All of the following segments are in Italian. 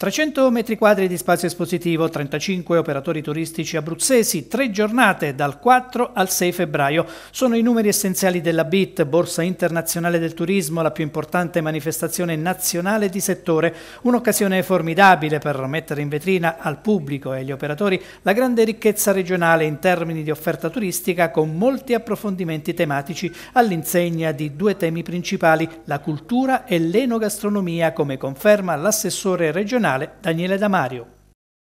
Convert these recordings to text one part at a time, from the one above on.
300 metri quadri di spazio espositivo, 35 operatori turistici abruzzesi, tre giornate dal 4 al 6 febbraio. Sono i numeri essenziali della BIT, Borsa Internazionale del Turismo, la più importante manifestazione nazionale di settore. Un'occasione formidabile per mettere in vetrina al pubblico e agli operatori la grande ricchezza regionale in termini di offerta turistica con molti approfondimenti tematici all'insegna di due temi principali, la cultura e l'enogastronomia, come conferma l'assessore regionale nazionale Daniele Damario.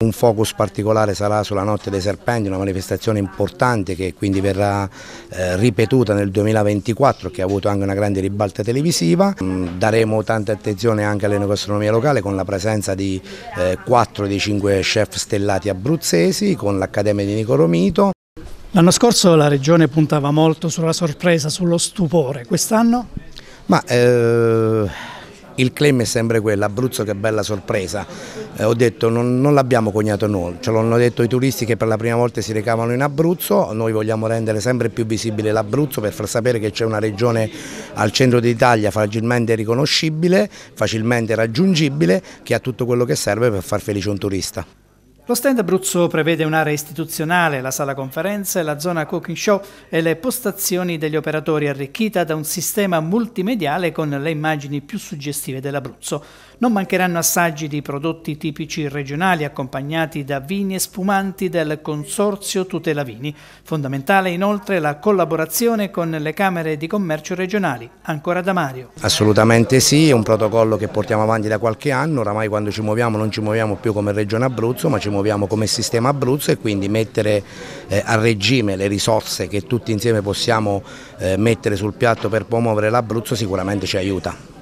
Un focus particolare sarà sulla Notte dei Serpenti, una manifestazione importante che quindi verrà eh, ripetuta nel 2024 che ha avuto anche una grande ribalta televisiva. Mm, daremo tanta attenzione anche all'enogastronomia locale con la presenza di eh, 4 dei 5 chef stellati abruzzesi, con l'Accademia di Nicoromito. L'anno scorso la Regione puntava molto sulla sorpresa, sullo stupore, quest'anno? Ma... Eh il claim è sempre quello, Abruzzo che bella sorpresa, eh, ho detto non, non l'abbiamo cognato noi, ce l'hanno detto i turisti che per la prima volta si recavano in Abruzzo, noi vogliamo rendere sempre più visibile l'Abruzzo per far sapere che c'è una regione al centro d'Italia facilmente riconoscibile, facilmente raggiungibile, che ha tutto quello che serve per far felice un turista. Lo stand Abruzzo prevede un'area istituzionale, la sala conferenze, la zona cooking show e le postazioni degli operatori arricchita da un sistema multimediale con le immagini più suggestive dell'Abruzzo. Non mancheranno assaggi di prodotti tipici regionali accompagnati da vini e spumanti del Consorzio Tutela Vini. Fondamentale inoltre la collaborazione con le Camere di Commercio regionali. Ancora da Mario. Assolutamente sì, è un protocollo che portiamo avanti da qualche anno, oramai quando ci muoviamo non ci muoviamo più come Regione Abruzzo ma ci muoviamo muoviamo come sistema Abruzzo e quindi mettere eh, a regime le risorse che tutti insieme possiamo eh, mettere sul piatto per promuovere l'Abruzzo sicuramente ci aiuta.